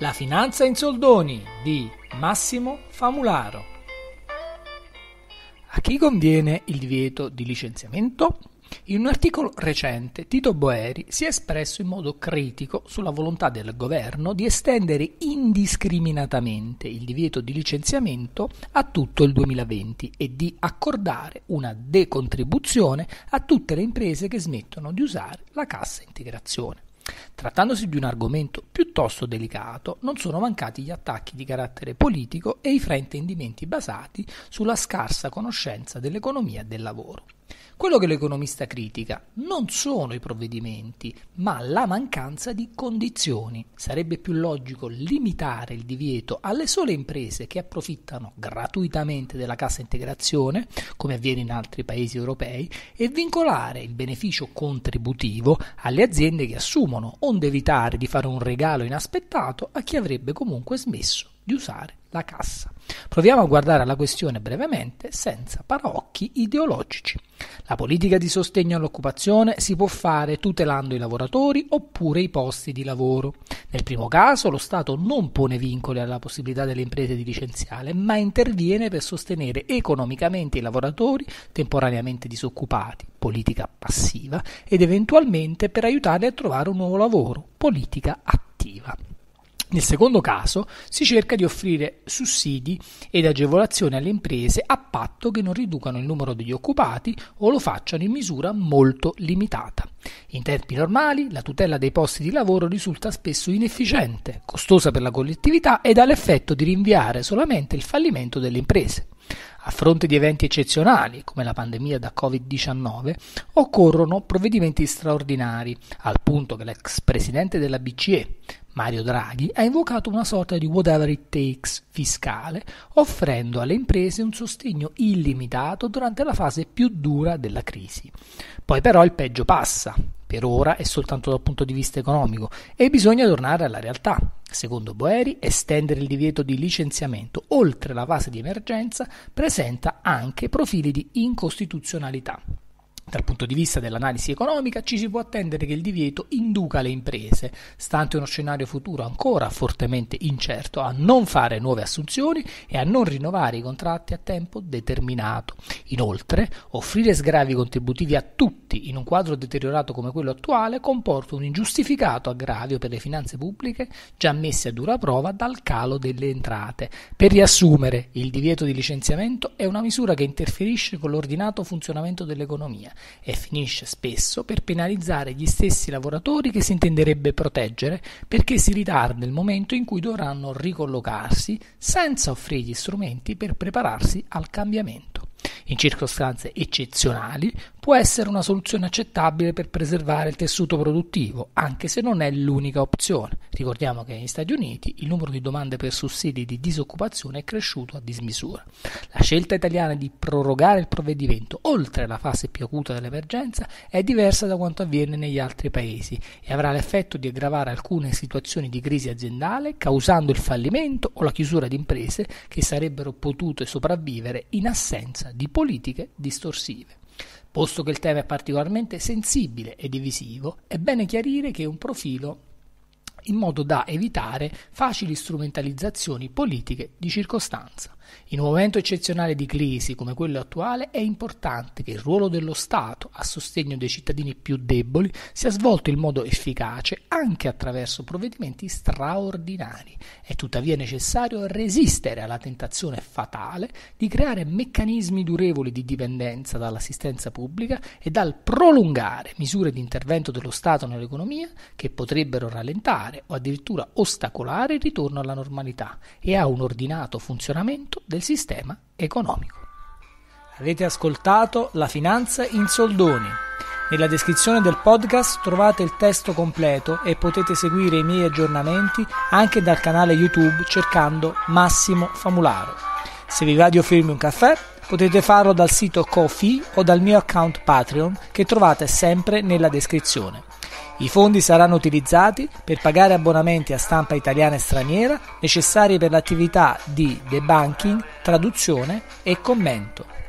La finanza in soldoni di Massimo Famularo. A chi conviene il divieto di licenziamento? In un articolo recente Tito Boeri si è espresso in modo critico sulla volontà del governo di estendere indiscriminatamente il divieto di licenziamento a tutto il 2020 e di accordare una decontribuzione a tutte le imprese che smettono di usare la cassa integrazione. Trattandosi di un argomento piuttosto delicato, non sono mancati gli attacchi di carattere politico e i fraintendimenti basati sulla scarsa conoscenza dell'economia e del lavoro. Quello che l'economista critica non sono i provvedimenti, ma la mancanza di condizioni. Sarebbe più logico limitare il divieto alle sole imprese che approfittano gratuitamente della cassa integrazione, come avviene in altri paesi europei, e vincolare il beneficio contributivo alle aziende che assumono, onde evitare di fare un regalo inaspettato a chi avrebbe comunque smesso di usare la cassa. Proviamo a guardare alla questione brevemente senza paraocchi ideologici. La politica di sostegno all'occupazione si può fare tutelando i lavoratori oppure i posti di lavoro. Nel primo caso lo Stato non pone vincoli alla possibilità delle imprese di licenziare, ma interviene per sostenere economicamente i lavoratori temporaneamente disoccupati, politica passiva, ed eventualmente per aiutarli a trovare un nuovo lavoro, politica attiva. Nel secondo caso si cerca di offrire sussidi ed agevolazioni alle imprese a patto che non riducano il numero degli occupati o lo facciano in misura molto limitata. In tempi normali la tutela dei posti di lavoro risulta spesso inefficiente, costosa per la collettività ed ha l'effetto di rinviare solamente il fallimento delle imprese. A fronte di eventi eccezionali, come la pandemia da Covid-19, occorrono provvedimenti straordinari, al punto che l'ex presidente della BCE Mario Draghi ha invocato una sorta di whatever it takes fiscale, offrendo alle imprese un sostegno illimitato durante la fase più dura della crisi. Poi però il peggio passa, per ora è soltanto dal punto di vista economico, e bisogna tornare alla realtà. Secondo Boeri, estendere il divieto di licenziamento oltre la fase di emergenza presenta anche profili di incostituzionalità. Dal punto di vista dell'analisi economica ci si può attendere che il divieto induca le imprese, stante uno scenario futuro ancora fortemente incerto, a non fare nuove assunzioni e a non rinnovare i contratti a tempo determinato. Inoltre, offrire sgravi contributivi a tutti in un quadro deteriorato come quello attuale comporta un ingiustificato aggravio per le finanze pubbliche già messe a dura prova dal calo delle entrate. Per riassumere, il divieto di licenziamento è una misura che interferisce con l'ordinato funzionamento dell'economia e finisce spesso per penalizzare gli stessi lavoratori che si intenderebbe proteggere perché si ritarda il momento in cui dovranno ricollocarsi senza offrirgli strumenti per prepararsi al cambiamento. In circostanze eccezionali può essere una soluzione accettabile per preservare il tessuto produttivo, anche se non è l'unica opzione. Ricordiamo che negli Stati Uniti il numero di domande per sussidi di disoccupazione è cresciuto a dismisura. La scelta italiana di prorogare il provvedimento oltre la fase più acuta dell'emergenza è diversa da quanto avviene negli altri paesi e avrà l'effetto di aggravare alcune situazioni di crisi aziendale, causando il fallimento o la chiusura di imprese che sarebbero potute sopravvivere in assenza di politiche distorsive. Posto che il tema è particolarmente sensibile e divisivo, è bene chiarire che un profilo in modo da evitare facili strumentalizzazioni politiche di circostanza. In un momento eccezionale di crisi come quello attuale è importante che il ruolo dello Stato a sostegno dei cittadini più deboli sia svolto in modo efficace anche attraverso provvedimenti straordinari. È tuttavia necessario resistere alla tentazione fatale di creare meccanismi durevoli di dipendenza dall'assistenza pubblica e dal prolungare misure di intervento dello Stato nell'economia che potrebbero rallentare limitare o addirittura ostacolare il ritorno alla normalità e a un ordinato funzionamento del sistema economico. Avete ascoltato La finanza in soldoni. Nella descrizione del podcast trovate il testo completo e potete seguire i miei aggiornamenti anche dal canale YouTube cercando Massimo Famularo. Se vi va di offrirmi un caffè, Potete farlo dal sito Kofi o dal mio account Patreon che trovate sempre nella descrizione. I fondi saranno utilizzati per pagare abbonamenti a stampa italiana e straniera necessari per l'attività di debunking, traduzione e commento.